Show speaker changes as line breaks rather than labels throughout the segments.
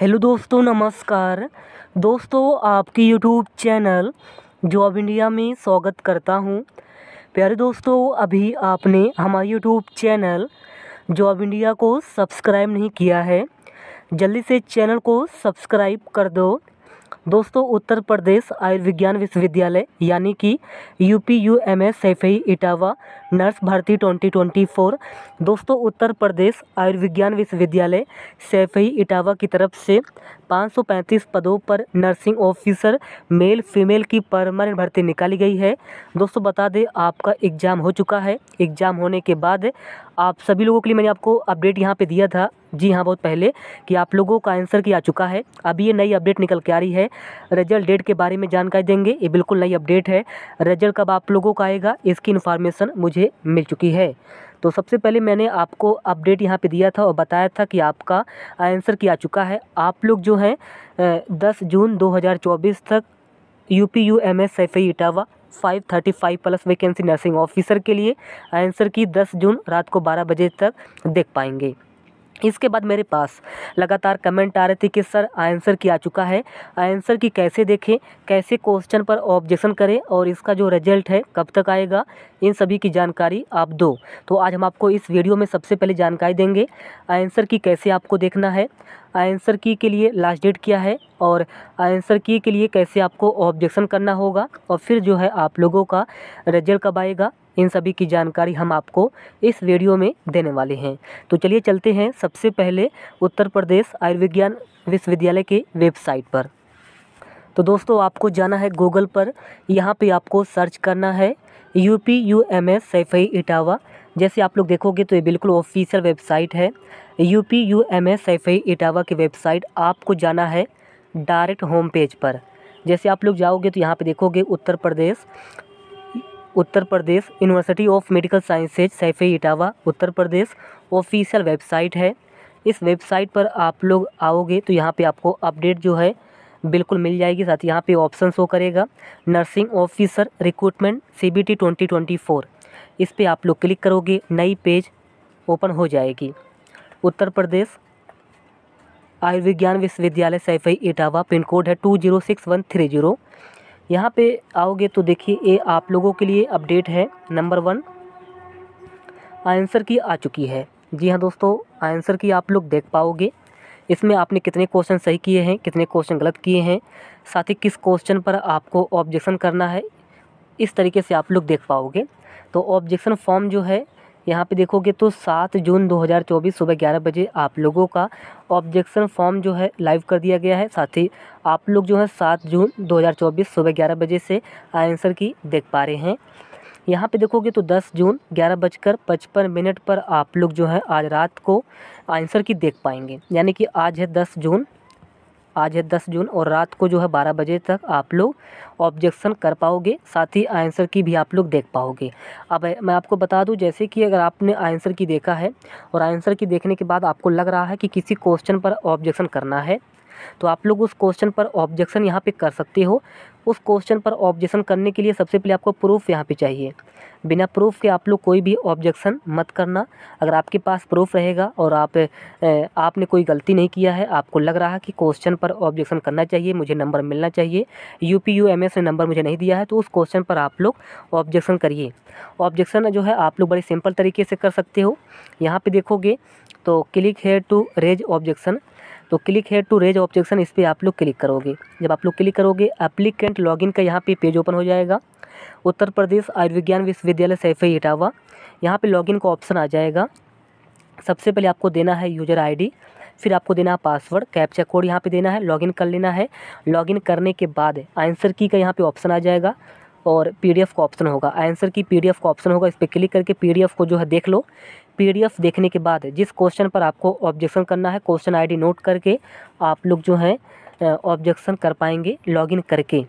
hello दोस्तों नमस्कार दोस्तों आपकी यूट्यूब चैनल जॉब इंडिया में स्वागत करता हूं प्यारे दोस्तों अभी आपने हमारे यूट्यूब चैनल जॉब इंडिया को सब्सक्राइब नहीं किया है जल्दी से चैनल को सब्सक्राइब कर दो दोस्तों उत्तर प्रदेश आयुर्विज्ञान विश्वविद्यालय यानी कि U P U M S Saifai Etawah nurse भर्ती 2024 दोस्तों उत्तर प्रदेश आयुर्विज्ञान विश्वविद्यालय सैफई इटावा की तरफ से 535 पदों पर नर्सिंग ऑफिसर मेल फीमेल की परमानेंट भर्ती निकाली गई है दोस्तों बता दें आपका एग्ज़ाम हो चुका है एग्ज़ाम होने के बाद आप सभी लोगों के लिए मैंने आपको अपडेट यहाँ पर दिया था जी हाँ बहुत पहले कि आप लोगों का आंसर की आ चुका है अभी ये नई अपडेट निकल के आ रही है रिजल्ट डेट के बारे में जानकारी देंगे ये बिल्कुल नई अपडेट है रिजल्ट कब आप लोगों का आएगा इसकी इन्फॉर्मेशन मुझे मिल चुकी है तो सबसे पहले मैंने आपको अपडेट यहाँ पे दिया था और बताया था कि आपका आंसर किया चुका है आप लोग जो हैं दस जून दो तक U P U M S F Etawah five thirty five plus vacancy nursing officer के लिए आंसर की दस जून रात को बारह बजे तक देख पाएंगे इसके बाद मेरे पास लगातार कमेंट आ रहे थे कि सर आंसर की आ चुका है आंसर की कैसे देखें कैसे क्वेश्चन पर ऑब्जेक्शन करें और इसका जो रिजल्ट है कब तक आएगा इन सभी की जानकारी आप दो तो आज हम आपको इस वीडियो में सबसे पहले जानकारी देंगे आंसर की कैसे आपको देखना है आंसर की के लिए लास्ट डेट क्या है और आंसर की के लिए कैसे आपको ऑब्जेक्शन करना होगा और फिर जो है आप लोगों का रिजल्ट कब आएगा इन सभी की जानकारी हम आपको इस वीडियो में देने वाले हैं तो चलिए चलते हैं सबसे पहले उत्तर प्रदेश आयुर्विज्ञान विश्वविद्यालय के वेबसाइट पर तो दोस्तों आपको जाना है गूगल पर यहाँ पे आपको सर्च करना है U P U M S Saifai Etawah जैसे आप लोग देखोगे तो ये बिल्कुल ऑफिशियल वेबसाइट है U P U M S F I Etawah की वेबसाइट आपको जाना है डायरेक्ट होम पेज पर जैसे आप लोग जाओगे तो यहाँ पे देखोगे Uttar Pradesh Uttar Pradesh university of medical sciences Saifai Etawah Uttar Pradesh official website है इस वेबसाइट पर आप लोग आओगे तो यहाँ पे आपको अपडेट जो है बिल्कुल मिल जाएगी साथ ही यहाँ पे ऑप्शन शो करेगा nursing officer recruitment C B T twenty twenty four इस पर आप लोग क्लिक करोगे नई पेज ओपन हो जाएगी उत्तर प्रदेश आयुर्विज्ञान विश्वविद्यालय सैफई इटावा पिन कोड है two zero six one three zero यहाँ पर आओगे तो देखिए ये आप लोगों के लिए अपडेट है नंबर वन आंसर की आ चुकी है जी हाँ दोस्तों आंसर की आप लोग देख पाओगे इसमें आपने कितने क्वेश्चन सही किए हैं कितने क्वेश्चन गलत किए हैं साथ ही किस क्वेश्चन पर आपको ऑब्जेक्शन करना है इस तरीके से आप लोग देख पाओगे तो ऑब्जेक्शन फॉर्म जो है यहाँ पे देखोगे तो सात जून 2024 सुबह ग्यारह बजे आप लोगों का ऑब्जेक्शन फॉर्म जो है लाइव कर दिया गया है साथ ही आप लोग जो है सात जून 2024 सुबह ग्यारह बजे से आंसर की देख पा रहे हैं यहाँ पे देखोगे तो 10 जून ग्यारह बजकर पचपन मिनट पर आप लोग जो है आज रात को आंसर की देख पाएंगे यानी कि आज है 10 जून आज है दस जून और रात को जो है बारह बजे तक आप लोग ऑब्जेक्शन कर पाओगे साथ ही आंसर की भी आप लोग देख पाओगे अब मैं आपको बता दूं जैसे कि अगर आपने आंसर की देखा है और आंसर की देखने के बाद आपको लग रहा है कि किसी क्वेश्चन पर ऑब्जेक्शन करना है तो आप लोग उस क्वेश्चन पर ऑब्जेक्शन यहाँ पे कर सकते हो उस क्वेश्चन पर ऑब्जेक्शन करने के लिए सबसे पहले आपको प्रूफ यहाँ पे चाहिए बिना प्रूफ के आप लोग कोई भी ऑब्जेक्शन मत करना अगर आपके पास प्रूफ रहेगा और आप आपने कोई गलती नहीं किया है आपको लग रहा है कि क्वेश्चन पर ऑब्जेक्शन करना चाहिए मुझे नंबर मिलना चाहिए U P U M S ने नंबर मुझे नहीं दिया है तो उस क्वेश्चन पर आप लोग ऑब्जेक्शन करिए ऑब्जेक्शन जो है आप लोग बड़े सिंपल तरीके से कर सकते हो यहाँ पर देखोगे तो click here to raise objection तो click here to raise objection इस पर आप लोग क्लिक करोगे जब आप लोग क्लिक करोगे एप्लीकेंट लॉगिन का यहाँ पे पेज ओपन हो जाएगा उत्तर प्रदेश आयुर्विज्ञान विश्वविद्यालय सैफ इटावा यहाँ पे लॉगिन का ऑप्शन आ जाएगा सबसे पहले आपको देना है यूजर आई फिर आपको देना है पासवर्ड कैप्चा कोड यहाँ पे देना है लॉगिन कर लेना है लॉगिन करने के बाद आंसर की का यहाँ पे ऑप्शन आ जाएगा और पीडीएफ का ऑप्शन होगा आंसर की पीडीएफ का ऑप्शन होगा इस पर क्लिक करके पीडीएफ को जो है देख लो पी देखने के बाद जिस क्वेश्चन पर आपको ऑब्जेक्शन करना है क्वेश्चन आईडी नोट करके आप लोग जो हैं ऑब्जेक्शन कर पाएंगे लॉगिन करके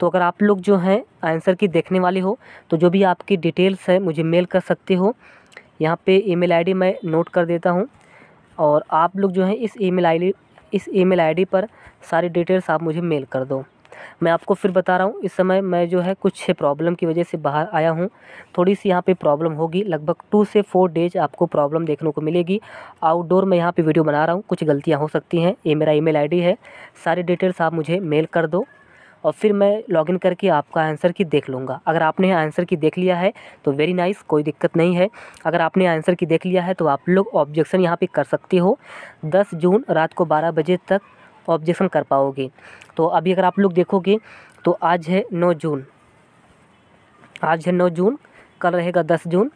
तो अगर आप लोग जो हैं आंसर की देखने वाले हो तो जो भी आपकी डिटेल्स है मुझे मेल कर सकते हो यहाँ पे ईमेल आईडी मैं नोट कर देता हूँ और आप लोग जो हैं इस ईमेल आईडी इस ईमेल आईडी पर सारी डिटेल्स आप मुझे मेल कर दो मैं आपको फिर बता रहा हूँ इस समय मैं जो है कुछ प्रॉब्लम की वजह से बाहर आया हूँ थोड़ी सी यहाँ पे प्रॉब्लम होगी लगभग टू से फोर डेज आपको प्रॉब्लम देखने को मिलेगी आउटडोर में यहाँ पे वीडियो बना रहा हूँ कुछ गलतियाँ हो सकती हैं ये मेरा ईमेल आईडी है सारी डिटेल्स आप मुझे मेल कर दो और फिर मैं लॉगिन करके आपका आंसर की देख लूँगा अगर आपने आंसर की देख लिया है तो वेरी नाइस कोई दिक्कत नहीं है अगर आपने आंसर की देख लिया है तो आप लोग ऑब्जेक्शन यहाँ पे कर सकते हो 10 जून रात को 12 बजे तक ऑब्जेक्शन कर पाओगे तो अभी अगर आप लोग देखोगे तो आज है नौ जून आज है नौ जून कल रहेगा दस जून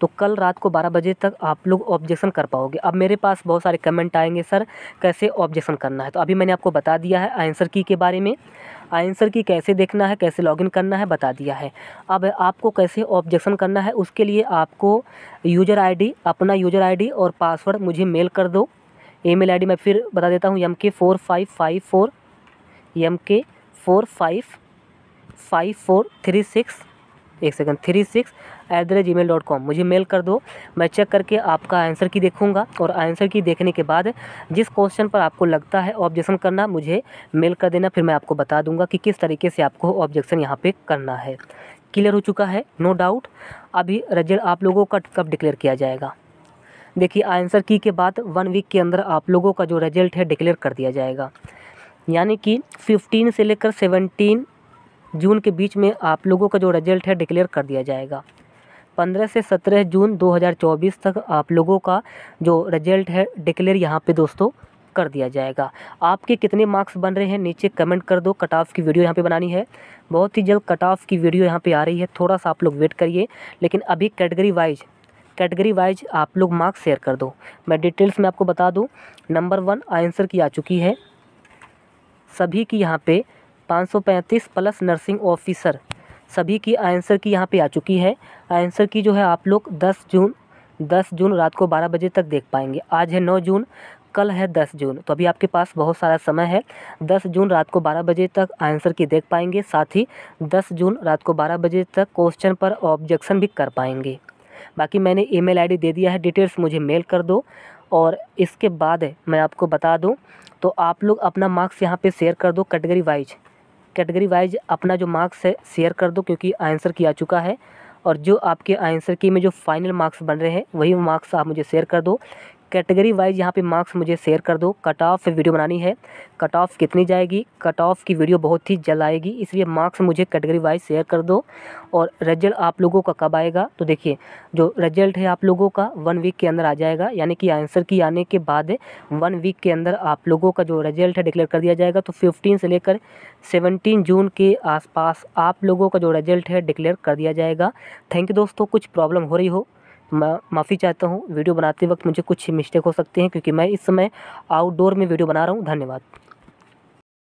तो कल रात को बारह बजे तक आप लोग ऑब्जेक्शन कर पाओगे अब मेरे पास बहुत सारे कमेंट आएंगे सर कैसे ऑब्जेक्शन करना है तो अभी मैंने आपको बता दिया है आंसर की के बारे में आंसर की कैसे देखना है कैसे लॉगिन करना है बता दिया है अब आपको कैसे ऑब्जेक्शन करना है उसके लिए आपको यूज़र आईडी अपना यूज़र आईडी और पासवर्ड मुझे मेल कर दो ईमेल आईडी मैं फिर बता देता हूँ M K four five five four M K four five five four three six एक second three six at the rate Gmail dot com मुझे मेल कर दो मैं चेक करके आपका आंसर की देखूंगा और आंसर की देखने के बाद जिस क्वेश्चन पर आपको लगता है ऑब्जेक्शन करना मुझे मेल कर देना फिर मैं आपको बता दूंगा कि किस तरीके से आपको ऑब्जेक्शन यहाँ पे करना है क्लियर हो चुका है नो no डाउट अभी रिजल्ट आप लोगों का कब डिक्लेयर किया जाएगा देखिए आंसर की के बाद वन वीक के अंदर आप लोगों का जो रिजल्ट है डिक्लेयर कर दिया जाएगा यानी कि फिफ्टीन से लेकर सेवनटीन जून के बीच में आप लोगों का जो रिजल्ट है डिक्लेयर कर दिया जाएगा पंद्रह से सत्रह जून 2024 तक आप लोगों का जो रिजल्ट है डिक्लेयर यहाँ पे दोस्तों कर दिया जाएगा आपके कितने मार्क्स बन रहे हैं नीचे कमेंट कर दो कट ऑफ की वीडियो यहाँ पे बनानी है बहुत ही जल्द कट ऑफ की वीडियो यहाँ पे आ रही है थोड़ा सा आप लोग वेट करिए लेकिन अभी कैटेगरी वाइज कैटेगरी वाइज आप लोग मार्क्स शेयर कर दो मैं डिटेल्स में आपको बता दूँ नंबर वन आंसर की आ चुकी है सभी की यहाँ पे 535 प्लस नर्सिंग ऑफिसर सभी की आंसर की यहाँ पे आ चुकी है आंसर की जो है आप लोग 10 जून 10 जून रात को 12 बजे तक देख पाएंगे आज है 9 जून कल है 10 जून तो अभी आपके पास बहुत सारा समय है 10 जून रात को 12 बजे तक आंसर की देख पाएंगे साथ ही 10 जून रात को 12 बजे तक क्वेश्चन पर ऑब्जेक्शन भी कर पाएंगे बाकी मैंने ईमेल आईडी दे दिया है डिटेल्स मुझे मेल कर दो और इसके बाद मैं आपको बता दूँ तो आप लोग अपना मार्क्स यहाँ पे शेयर कर दो कैटेगरी वाइज कैटेगरी वाइज अपना जो मार्क्स है शेयर कर दो क्योंकि आंसर किया चुका है और जो आपके आंसर की में जो फाइनल मार्क्स बन रहे हैं वही मार्क्स आप मुझे शेयर कर दो कैटेगरी वाइज यहाँ पे मार्क्स मुझे शेयर कर दो कट ऑफ वीडियो बनानी है कट ऑफ कितनी जाएगी कट ऑफ की वीडियो बहुत ही जल्द आएगी इसलिए मार्क्स मुझे कैटेगरी वाइज शेयर कर दो और रिजल्ट आप लोगों का कब आएगा तो देखिए जो रिजल्ट है आप लोगों का वन वीक के अंदर आ जाएगा यानी कि आंसर की आने के बाद वन वीक के अंदर आप लोगों का जो रिजल्ट है डिक्लेयर कर दिया जाएगा तो फिफ्टीन से लेकर सेवनटीन जून के आसपास आप लोगों का जो रिजल्ट है डिक्लेयर कर दिया जाएगा थैंक यू दोस्तों कुछ प्रॉब्लम हो रही हो मैं माफ़ी चाहता हूँ वीडियो बनाते वक्त मुझे कुछ मिस्टेक हो सकती हैं क्योंकि मैं इस समय आउटडोर में वीडियो बना रहा हूँ धन्यवाद